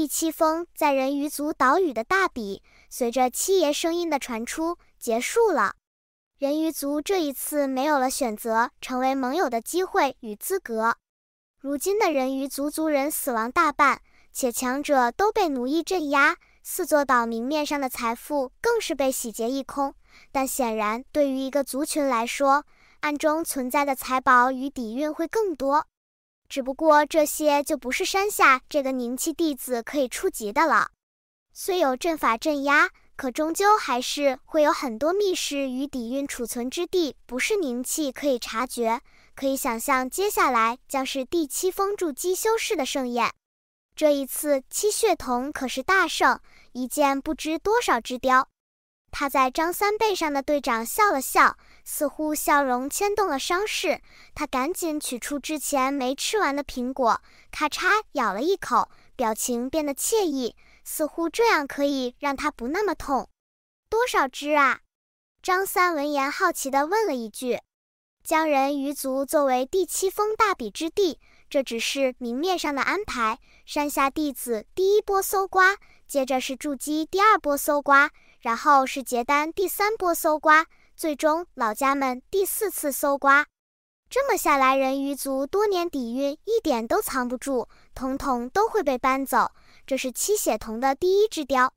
第七封在人鱼族岛屿的大比，随着七爷声音的传出，结束了。人鱼族这一次没有了选择成为盟友的机会与资格。如今的人鱼族族人死亡大半，且强者都被奴役镇压，四座岛明面上的财富更是被洗劫一空。但显然，对于一个族群来说，暗中存在的财宝与底蕴会更多。只不过这些就不是山下这个凝气弟子可以触及的了。虽有阵法镇压，可终究还是会有很多密室与底蕴储存之地，不是凝气可以察觉。可以想象，接下来将是第七封筑基修士的盛宴。这一次，七血瞳可是大胜，一剑不知多少只雕。趴在张三背上的队长笑了笑，似乎笑容牵动了伤势。他赶紧取出之前没吃完的苹果，咔嚓咬了一口，表情变得惬意，似乎这样可以让他不那么痛。多少只啊？张三闻言好奇地问了一句：“江人鱼族作为第七峰大比之地，这只是明面上的安排。山下弟子第一波搜刮，接着是筑基第二波搜刮。”然后是结丹第三波搜刮，最终老家们第四次搜刮。这么下来，人鱼族多年底蕴一点都藏不住，统统都会被搬走。这是七血瞳的第一只雕。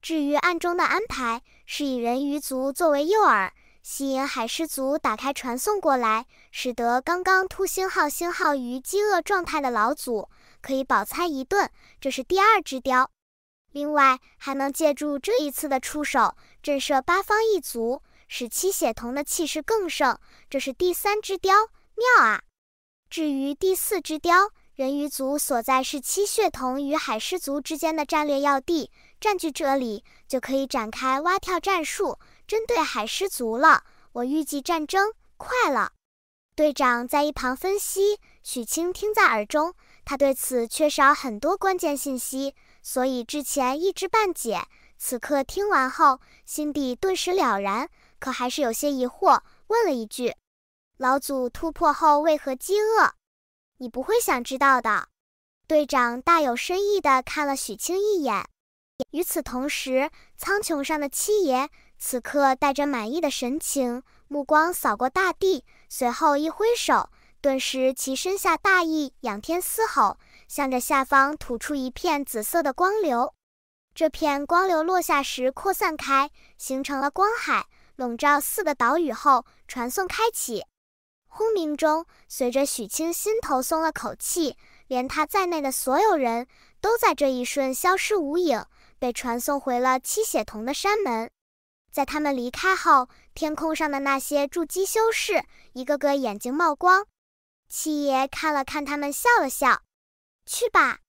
至于暗中的安排，是以人鱼族作为诱饵，吸引海狮族打开传送过来，使得刚刚突星号星号鱼饥饿状态的老祖可以饱餐一顿。这是第二只雕。另外，还能借助这一次的出手震慑八方一族，使七血瞳的气势更盛。这是第三只雕，妙啊！至于第四只雕，人鱼族所在是七血瞳与海狮族之间的战略要地，占据这里就可以展开蛙跳战术，针对海狮族了。我预计战争快了。队长在一旁分析，许清听在耳中，他对此缺少很多关键信息。所以之前一知半解，此刻听完后心底顿时了然，可还是有些疑惑，问了一句：“老祖突破后为何饥饿？”你不会想知道的。”队长大有深意的看了许清一眼。与此同时，苍穹上的七爷此刻带着满意的神情，目光扫过大地，随后一挥手，顿时其身下大意仰天嘶吼。向着下方吐出一片紫色的光流，这片光流落下时扩散开，形成了光海，笼罩四个岛屿后传送开启。轰鸣中，随着许清心头松了口气，连他在内的所有人都在这一瞬消失无影，被传送回了七血瞳的山门。在他们离开后，天空上的那些筑基修士一个个眼睛冒光，七爷看了看他们，笑了笑。去吧！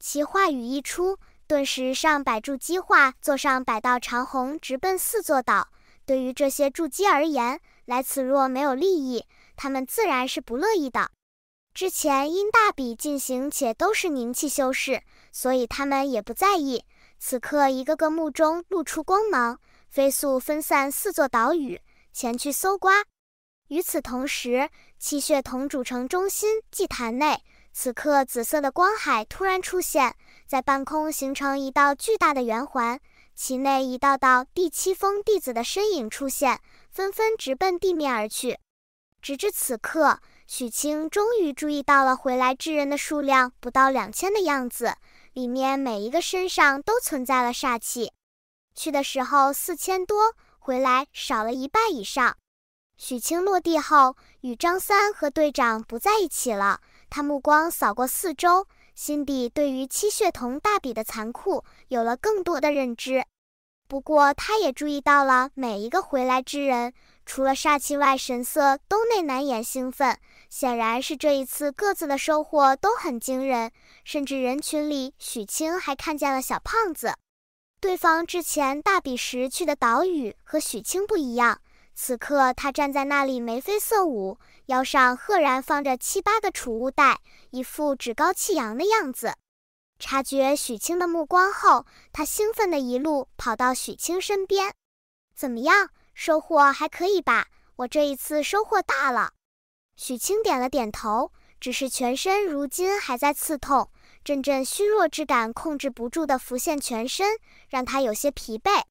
其话语一出，顿时上百筑基化作上百道长虹，直奔四座岛。对于这些筑基而言，来此若没有利益，他们自然是不乐意的。之前因大比进行，且都是凝气修士，所以他们也不在意。此刻，一个个目中露出光芒，飞速分散四座岛屿，前去搜刮。与此同时，气血铜主城中心祭坛内。此刻，紫色的光海突然出现在半空，形成一道巨大的圆环，其内一道道第七峰弟子的身影出现，纷纷直奔地面而去。直至此刻，许清终于注意到了回来之人的数量不到两千的样子，里面每一个身上都存在了煞气。去的时候四千多，回来少了一半以上。许清落地后，与张三和队长不在一起了。他目光扫过四周，心底对于七血瞳大比的残酷有了更多的认知。不过，他也注意到了每一个回来之人，除了煞气外，神色都内难掩兴奋，显然是这一次各自的收获都很惊人。甚至人群里，许清还看见了小胖子，对方之前大比时去的岛屿和许清不一样。此刻他站在那里眉飞色舞，腰上赫然放着七八个储物袋，一副趾高气扬的样子。察觉许清的目光后，他兴奋的一路跑到许清身边：“怎么样，收获还可以吧？我这一次收获大了。”许清点了点头，只是全身如今还在刺痛，阵阵虚弱之感控制不住的浮现全身，让他有些疲惫。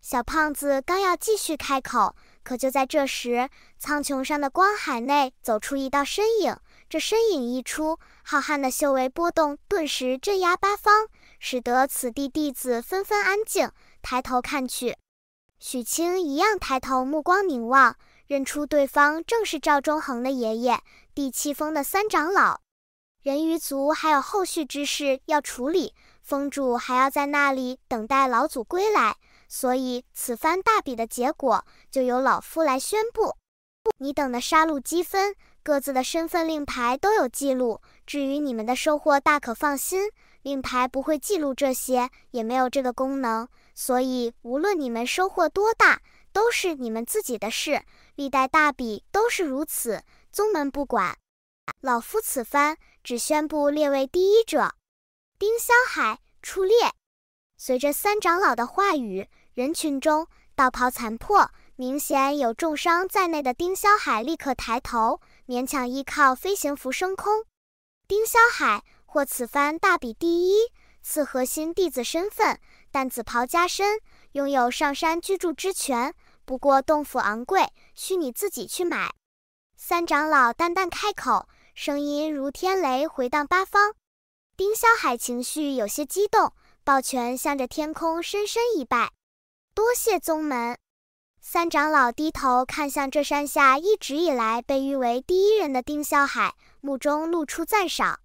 小胖子刚要继续开口。可就在这时，苍穹上的光海内走出一道身影。这身影一出，浩瀚的修为波动顿时镇压八方，使得此地弟子纷纷安静。抬头看去，许清一样抬头，目光凝望，认出对方正是赵忠恒的爷爷，第七峰的三长老。人鱼族还有后续之事要处理，峰主还要在那里等待老祖归来。所以，此番大比的结果就由老夫来宣布。你等的杀戮积分、各自的身份令牌都有记录。至于你们的收获，大可放心，令牌不会记录这些，也没有这个功能。所以，无论你们收获多大，都是你们自己的事。历代大比都是如此，宗门不管。老夫此番只宣布列位第一者，丁香海出列。随着三长老的话语。人群中，道袍残破，明显有重伤在内的丁霄海立刻抬头，勉强依靠飞行符升空。丁霄海获此番大比第一，赐核心弟子身份，但紫袍加身，拥有上山居住之权。不过洞府昂贵，需你自己去买。三长老淡淡开口，声音如天雷回荡八方。丁霄海情绪有些激动，抱拳向着天空深深一拜。多谢宗门，三长老低头看向这山下，一直以来被誉为第一人的丁啸海，目中露出赞赏。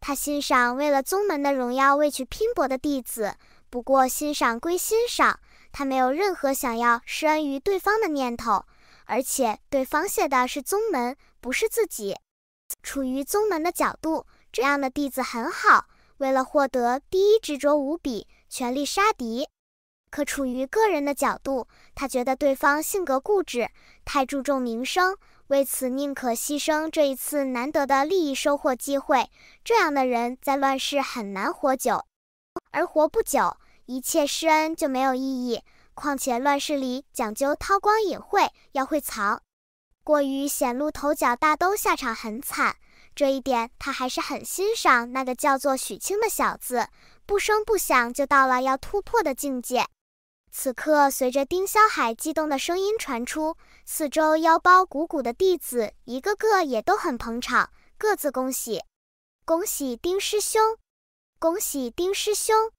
他欣赏为了宗门的荣耀为去拼搏的弟子，不过欣赏归欣赏，他没有任何想要施恩于对方的念头。而且对方谢的是宗门，不是自己。处于宗门的角度，这样的弟子很好。为了获得第一，执着无比，全力杀敌。可处于个人的角度，他觉得对方性格固执，太注重名声，为此宁可牺牲这一次难得的利益收获机会。这样的人在乱世很难活久，而活不久，一切施恩就没有意义。况且乱世里讲究韬光隐晦，要会藏，过于显露头角，大都下场很惨。这一点他还是很欣赏那个叫做许清的小子，不声不响就到了要突破的境界。此刻，随着丁霄海激动的声音传出，四周腰包鼓鼓的弟子一个个也都很捧场，各自恭喜：“恭喜丁师兄，恭喜丁师兄！”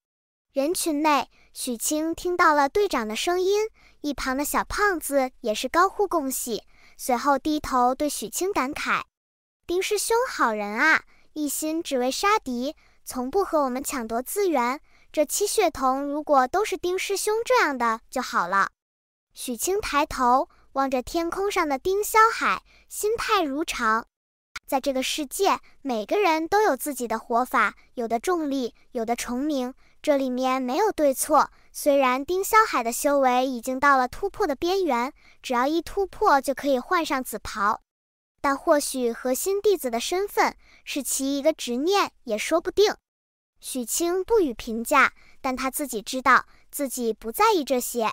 人群内，许清听到了队长的声音，一旁的小胖子也是高呼“恭喜”，随后低头对许清感慨：“丁师兄好人啊，一心只为杀敌，从不和我们抢夺资源。”这七血瞳如果都是丁师兄这样的就好了。许清抬头望着天空上的丁霄海，心态如常。在这个世界，每个人都有自己的活法，有的重力，有的重名，这里面没有对错。虽然丁霄海的修为已经到了突破的边缘，只要一突破就可以换上紫袍，但或许核心弟子的身份是其一个执念，也说不定。许清不予评价，但他自己知道，自己不在意这些。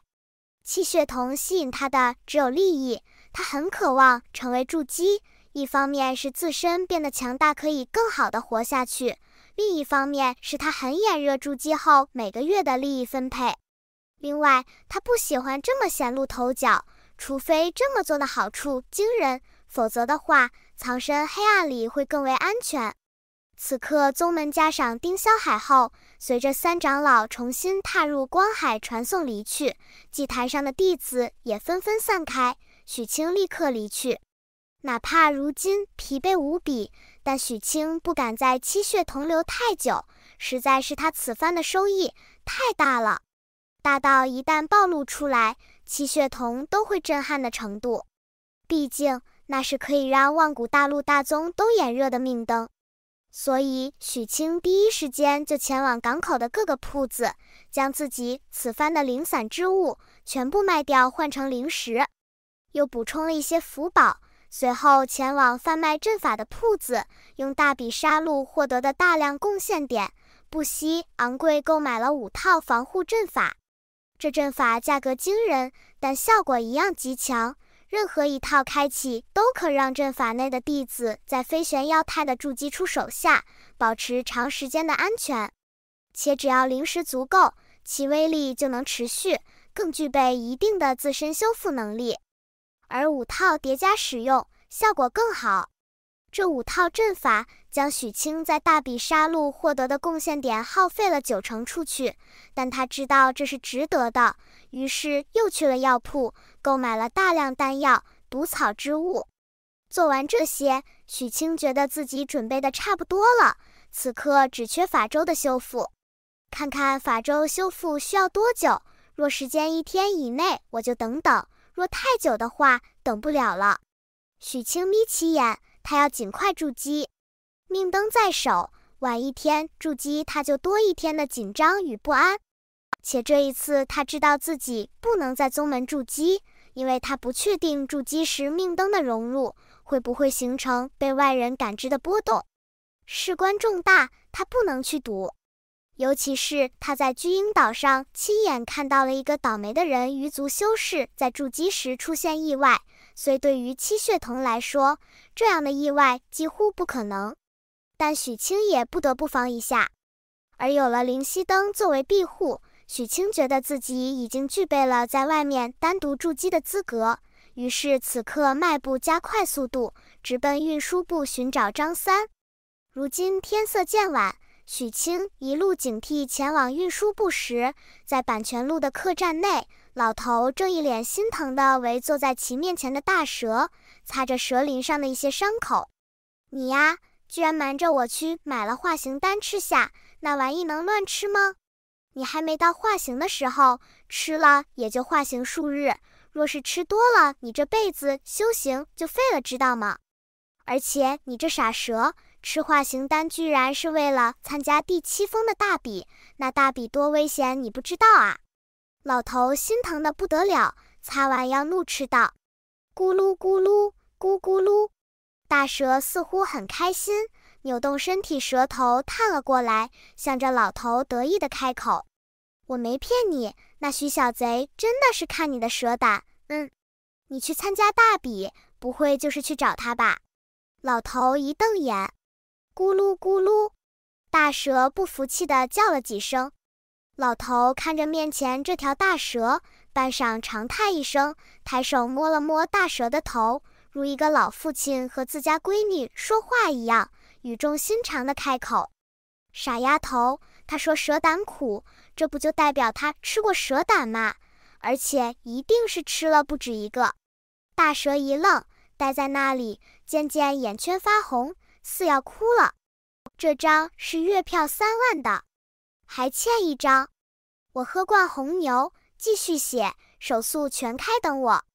气血童吸引他的只有利益，他很渴望成为筑基。一方面是自身变得强大，可以更好的活下去；另一方面是他很眼热筑基后每个月的利益分配。另外，他不喜欢这么显露头角，除非这么做的好处惊人，否则的话，藏身黑暗里会更为安全。此刻，宗门加上丁霄海后，随着三长老重新踏入光海传送离去，祭台上的弟子也纷纷散开。许清立刻离去，哪怕如今疲惫无比，但许清不敢在七血同流太久，实在是他此番的收益太大了，大到一旦暴露出来，七血同都会震撼的程度。毕竟，那是可以让万古大陆大宗都眼热的命灯。所以，许清第一时间就前往港口的各个铺子，将自己此番的零散之物全部卖掉换成零食，又补充了一些福宝。随后，前往贩卖阵法的铺子，用大笔杀戮获得的大量贡献点，不惜昂贵购买了五套防护阵法。这阵法价格惊人，但效果一样极强。任何一套开启，都可让阵法内的弟子在飞玄妖太的筑基出手下保持长时间的安全，且只要灵石足够，其威力就能持续，更具备一定的自身修复能力。而五套叠加使用，效果更好。这五套阵法。将许清在大笔杀戮获得的贡献点耗费了九成出去，但他知道这是值得的，于是又去了药铺，购买了大量丹药、毒草之物。做完这些，许清觉得自己准备的差不多了，此刻只缺法舟的修复。看看法舟修复需要多久，若时间一天以内，我就等等；若太久的话，等不了了。许清眯起眼，他要尽快筑基。命灯在手，晚一天筑基，他就多一天的紧张与不安。且这一次，他知道自己不能在宗门筑基，因为他不确定筑基时命灯的融入会不会形成被外人感知的波动，事关重大，他不能去赌。尤其是他在巨鹰岛上亲眼看到了一个倒霉的人鱼族修士在筑基时出现意外，所以对于七血童来说，这样的意外几乎不可能。但许清也不得不防一下，而有了灵犀灯作为庇护，许清觉得自己已经具备了在外面单独筑基的资格。于是此刻迈步加快速度，直奔运输部寻找张三。如今天色渐晚，许清一路警惕前往运输部时，在版权路的客栈内，老头正一脸心疼的围坐在其面前的大蛇，擦着蛇鳞上的一些伤口。你呀。居然瞒着我去买了化形丹吃下，那玩意能乱吃吗？你还没到化形的时候，吃了也就化形数日。若是吃多了，你这辈子修行就废了，知道吗？而且你这傻蛇，吃化形丹居然是为了参加第七峰的大比，那大比多危险，你不知道啊？老头心疼的不得了，擦完要怒斥道：“咕噜咕噜咕咕噜。”大蛇似乎很开心，扭动身体，蛇头探了过来，向着老头得意地开口：“我没骗你，那徐小贼真的是看你的蛇胆。嗯，你去参加大比，不会就是去找他吧？”老头一瞪眼，咕噜咕噜，大蛇不服气地叫了几声。老头看着面前这条大蛇，半晌长叹一声，抬手摸了摸大蛇的头。如一个老父亲和自家闺女说话一样，语重心长地开口：“傻丫头，他说蛇胆苦，这不就代表他吃过蛇胆吗？而且一定是吃了不止一个。”大蛇一愣，呆在那里，渐渐眼圈发红，似要哭了。这张是月票三万的，还欠一张。我喝惯红牛，继续写，手速全开，等我。